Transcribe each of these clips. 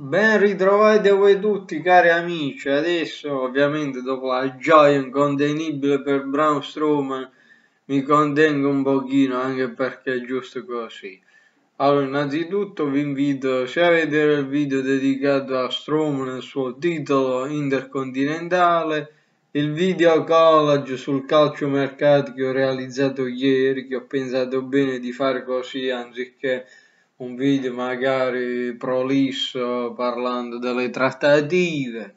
Ben ritrovati a voi tutti cari amici, adesso ovviamente dopo la gioia incontenibile per Braun Strowman mi contengo un pochino anche perché è giusto così. Allora innanzitutto vi invito se a vedere il video dedicato a Strowman e il suo titolo intercontinentale, il video collage sul calciomercato che ho realizzato ieri, che ho pensato bene di fare così anziché un video magari prolisso parlando delle trattative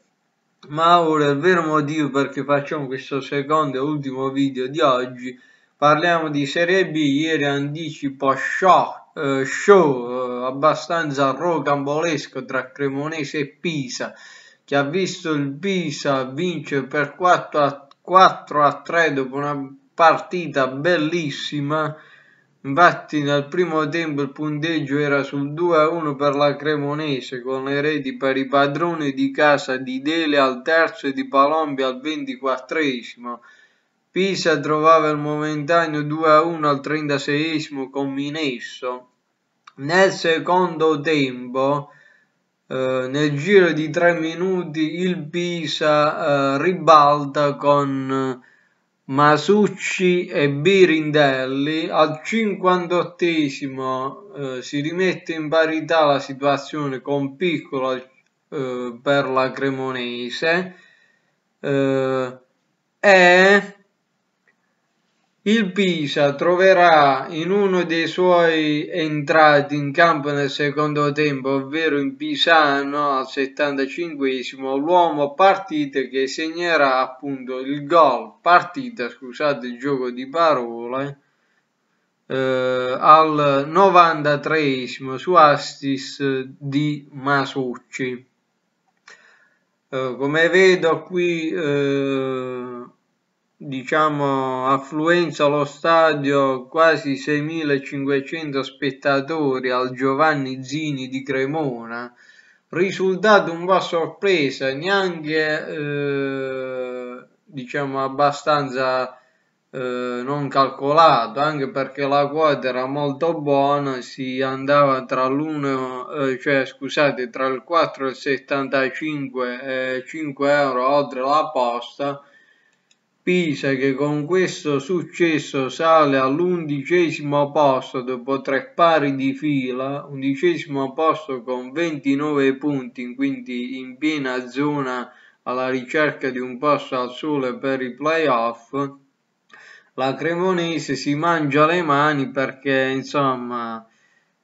ma ora il vero motivo perché facciamo questo secondo e ultimo video di oggi parliamo di Serie B ieri anticipo show, eh, show eh, abbastanza rocambolesco tra Cremonese e Pisa che ha visto il Pisa vincere per 4 a, 4 a 3 dopo una partita bellissima Infatti nel primo tempo il punteggio era sul 2-1 per la Cremonese con le reti per i padroni di casa di Dele al terzo e di Palombi al ventiquattresimo. Pisa trovava il momentaneo 2-1 al trentaseiesimo con Minesso. Nel secondo tempo, eh, nel giro di tre minuti, il Pisa eh, ribalta con... Eh, Masucci e Birindelli al 58 eh, si rimette in parità la situazione con Piccolo eh, per la Cremonese eh, e il Pisa troverà in uno dei suoi entrati in campo nel secondo tempo, ovvero in Pisano al 75 l'uomo partita che segnerà appunto il gol partita, scusate il gioco di parole, eh, al 93 su assist di Masucci. Eh, come vedo qui... Eh, diciamo, affluenza allo stadio quasi 6.500 spettatori al Giovanni Zini di Cremona. Risultato un po' a sorpresa, neanche eh, diciamo abbastanza eh, non calcolato, anche perché la quota era molto buona, si andava tra l'1, eh, cioè scusate, tra il 4 e il 75 e 5 euro oltre la posta Pisa che con questo successo sale all'undicesimo posto dopo tre pari di fila, undicesimo posto con 29 punti, quindi in piena zona alla ricerca di un posto al sole per i playoff. La Cremonese si mangia le mani perché insomma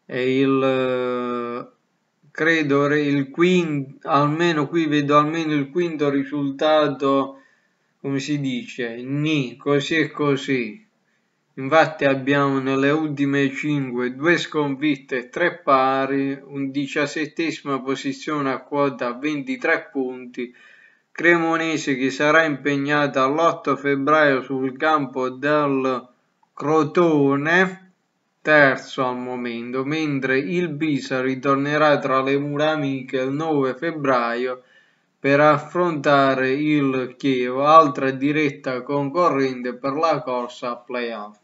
è il credo il quinto almeno qui vedo almeno il quinto risultato come si dice, ni, così e così. Infatti abbiamo nelle ultime 5 due sconfitte e 3 pari, un diciassettesima posizione a quota 23 punti, Cremonese che sarà impegnata l'8 febbraio sul campo del Crotone, terzo al momento, mentre il Bisa ritornerà tra le mura amiche il 9 febbraio per affrontare il Chievo, altra diretta concorrente per la corsa playoff.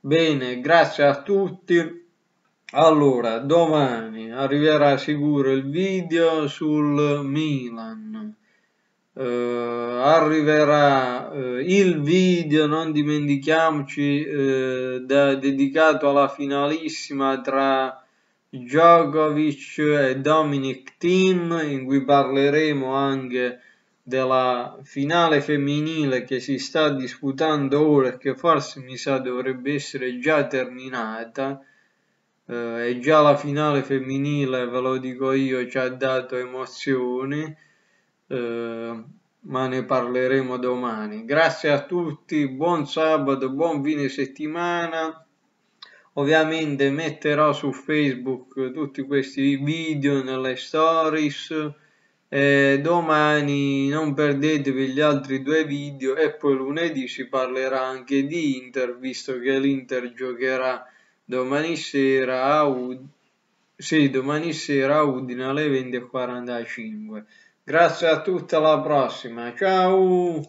Bene, grazie a tutti. Allora, domani arriverà sicuro il video sul Milan. Eh, arriverà eh, il video, non dimentichiamoci, eh, da, dedicato alla finalissima tra Djokovic e Dominic Team in cui parleremo anche della finale femminile che si sta disputando ora e che forse mi sa dovrebbe essere già terminata eh, e già la finale femminile ve lo dico io ci ha dato emozioni eh, ma ne parleremo domani grazie a tutti buon sabato buon fine settimana ovviamente metterò su facebook tutti questi video nelle stories eh, domani non perdetevi gli altri due video e poi lunedì si parlerà anche di Inter visto che l'Inter giocherà domani sera a Ud- sì, domani sera a Udine alle 20.45 grazie a tutti alla prossima ciao